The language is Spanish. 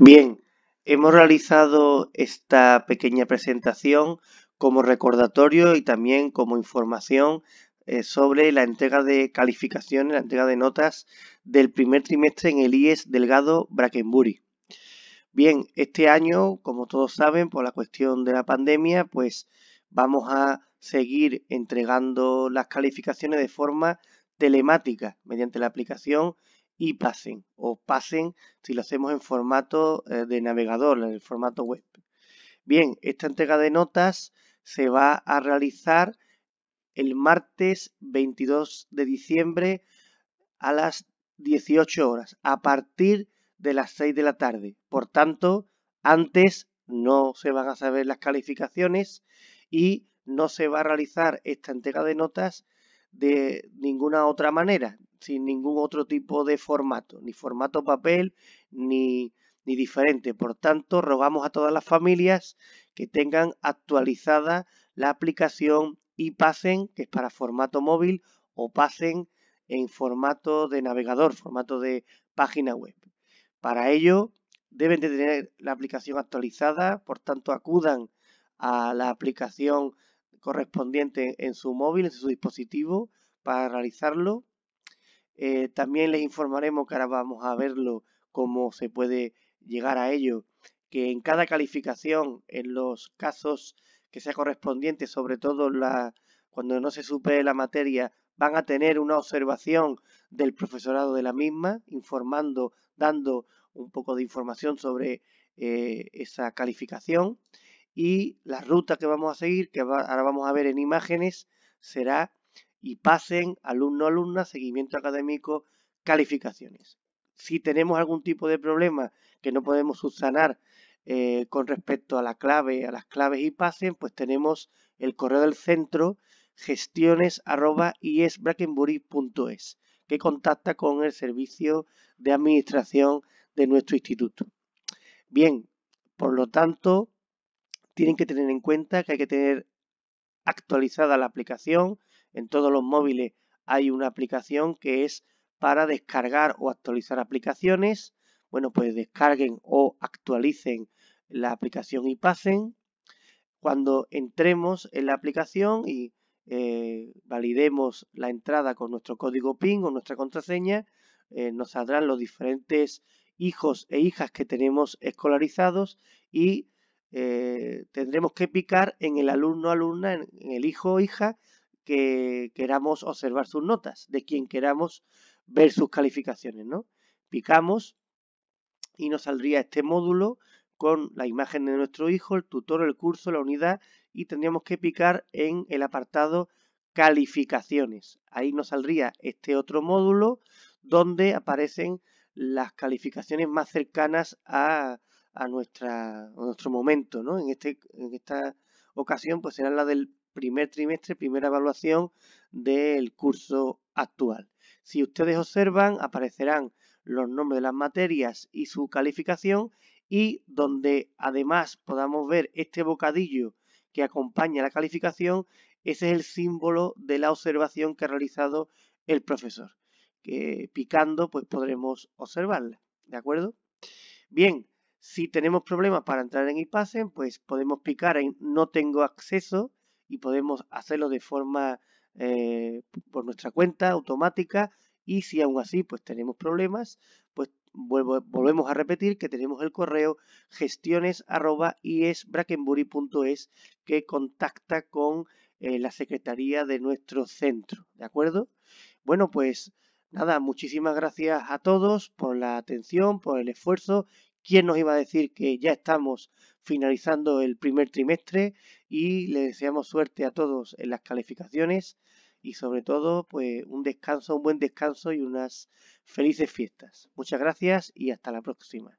Bien, hemos realizado esta pequeña presentación como recordatorio y también como información eh, sobre la entrega de calificaciones, la entrega de notas del primer trimestre en el IES Delgado Brackenbury. Bien, este año, como todos saben, por la cuestión de la pandemia, pues vamos a seguir entregando las calificaciones de forma telemática mediante la aplicación y pasen o pasen si lo hacemos en formato eh, de navegador, en el formato web. Bien, esta entrega de notas se va a realizar el martes 22 de diciembre a las 18 horas, a partir de las 6 de la tarde. Por tanto, antes no se van a saber las calificaciones y no se va a realizar esta entrega de notas de ninguna otra manera, sin ningún otro tipo de formato, ni formato papel, ni, ni diferente. Por tanto, rogamos a todas las familias que tengan actualizada la aplicación y pasen, que es para formato móvil, o pasen en formato de navegador, formato de página web. Para ello, deben de tener la aplicación actualizada, por tanto, acudan a la aplicación correspondiente en su móvil, en su dispositivo, para realizarlo. Eh, también les informaremos que ahora vamos a verlo cómo se puede llegar a ello, que en cada calificación, en los casos que sea correspondiente, sobre todo la, cuando no se supere la materia, van a tener una observación del profesorado de la misma, informando, dando un poco de información sobre eh, esa calificación. Y la ruta que vamos a seguir, que ahora vamos a ver en imágenes, será y pasen alumno alumna, seguimiento académico, calificaciones. Si tenemos algún tipo de problema que no podemos subsanar eh, con respecto a la clave, a las claves y pasen, pues tenemos el correo del centro gestiones que contacta con el servicio de administración de nuestro instituto. Bien, por lo tanto, tienen que tener en cuenta que hay que tener actualizada la aplicación, en todos los móviles hay una aplicación que es para descargar o actualizar aplicaciones. Bueno, pues descarguen o actualicen la aplicación y pasen. Cuando entremos en la aplicación y eh, validemos la entrada con nuestro código PIN o nuestra contraseña, eh, nos saldrán los diferentes hijos e hijas que tenemos escolarizados y eh, tendremos que picar en el alumno alumna, en el hijo o hija que queramos observar sus notas, de quien queramos ver sus calificaciones, ¿no? Picamos y nos saldría este módulo con la imagen de nuestro hijo, el tutor, el curso, la unidad y tendríamos que picar en el apartado calificaciones. Ahí nos saldría este otro módulo donde aparecen las calificaciones más cercanas a, a, nuestra, nuestro momento, ¿no? En, este, en esta ocasión pues será la del primer trimestre, primera evaluación del curso actual. Si ustedes observan, aparecerán los nombres de las materias y su calificación y donde además podamos ver este bocadillo que acompaña la calificación, ese es el símbolo de la observación que ha realizado el profesor, que picando pues podremos observarla, ¿de acuerdo? Bien, si tenemos problemas para entrar en e-PASEN, pues podemos picar en no tengo acceso y podemos hacerlo de forma eh, por nuestra cuenta automática y si aún así pues tenemos problemas, pues volvemos a repetir que tenemos el correo gestiones arroba .es que contacta con eh, la secretaría de nuestro centro, ¿de acuerdo? Bueno, pues nada, muchísimas gracias a todos por la atención, por el esfuerzo ¿Quién nos iba a decir que ya estamos finalizando el primer trimestre? Y le deseamos suerte a todos en las calificaciones y sobre todo pues un descanso, un buen descanso y unas felices fiestas. Muchas gracias y hasta la próxima.